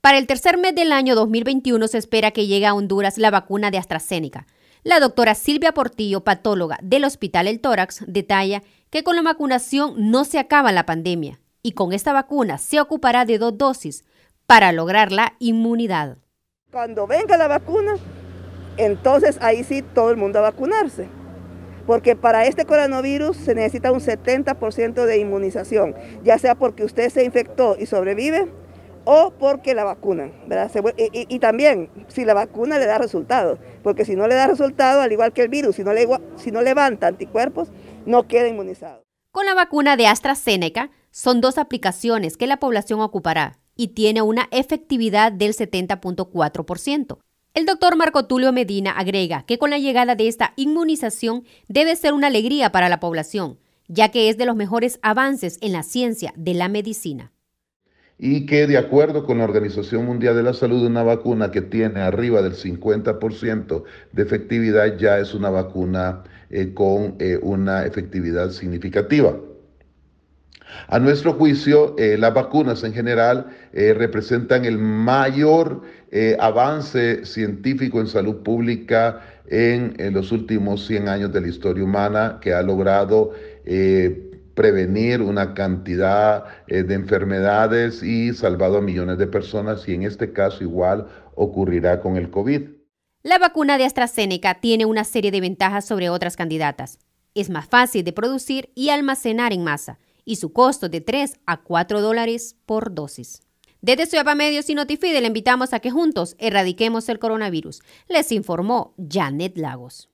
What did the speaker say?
Para el tercer mes del año 2021 se espera que llegue a Honduras la vacuna de AstraZeneca. La doctora Silvia Portillo, patóloga del Hospital El Tórax, detalla que con la vacunación no se acaba la pandemia y con esta vacuna se ocupará de dos dosis para lograr la inmunidad. Cuando venga la vacuna, entonces ahí sí todo el mundo a vacunarse, porque para este coronavirus se necesita un 70% de inmunización, ya sea porque usted se infectó y sobrevive o porque la vacunan. ¿verdad? Y, también si la vacuna le da resultados, porque si no le da resultado, al igual que el virus, si no, si no levanta anticuerpos, no queda inmunizado. Con la vacuna de AstraZeneca, son dos aplicaciones que la población ocupará y tiene una efectividad del 70.4%. El doctor Marco Tulio Medina agrega que con la llegada de esta inmunización debe ser una alegría para la población, ya que es de los mejores avances en la ciencia de la medicina y que de acuerdo con la Organización Mundial de la Salud, una vacuna que tiene arriba del 50% de efectividad ya es una vacuna eh, con eh, una efectividad significativa. A nuestro juicio, eh, las vacunas en general representan el mayor avance científico en salud pública en, en, los últimos 100 años de la historia humana que ha logrado prevenir una cantidad eh, de enfermedades y salvado a millones de personas y en este caso igual ocurrirá con el COVID. La vacuna de AstraZeneca tiene una serie de ventajas sobre otras candidatas. Es más fácil de producir y almacenar en masa y su costo de 3 a 4 dólares por dosis. Desde Ciudad Medios y Notifide le invitamos a que juntos erradiquemos el coronavirus, les informó Janet Lagos.